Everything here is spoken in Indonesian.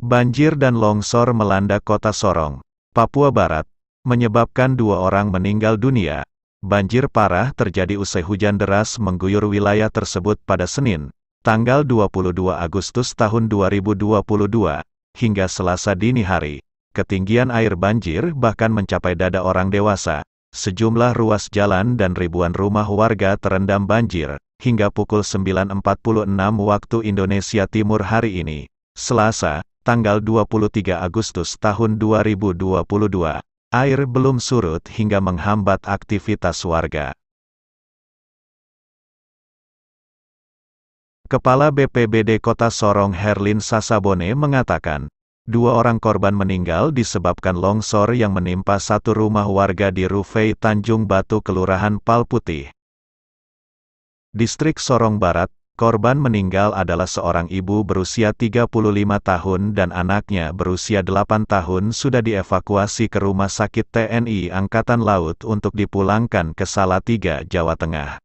Banjir dan longsor melanda kota Sorong, Papua Barat, menyebabkan dua orang meninggal dunia. Banjir parah terjadi usai hujan deras mengguyur wilayah tersebut pada Senin, tanggal 22 Agustus tahun 2022, hingga Selasa dini hari. Ketinggian air banjir bahkan mencapai dada orang dewasa. Sejumlah ruas jalan dan ribuan rumah warga terendam banjir, hingga pukul 9.46 waktu Indonesia Timur hari ini, Selasa, tanggal 23 Agustus tahun 2022, air belum surut hingga menghambat aktivitas warga. Kepala BPBD Kota Sorong Herlin Sasabone mengatakan, dua orang korban meninggal disebabkan longsor yang menimpa satu rumah warga di Rufei Tanjung Batu Kelurahan Palputih. Distrik Sorong Barat, Korban meninggal adalah seorang ibu berusia 35 tahun dan anaknya berusia 8 tahun sudah dievakuasi ke Rumah Sakit TNI Angkatan Laut untuk dipulangkan ke Salatiga, Jawa Tengah.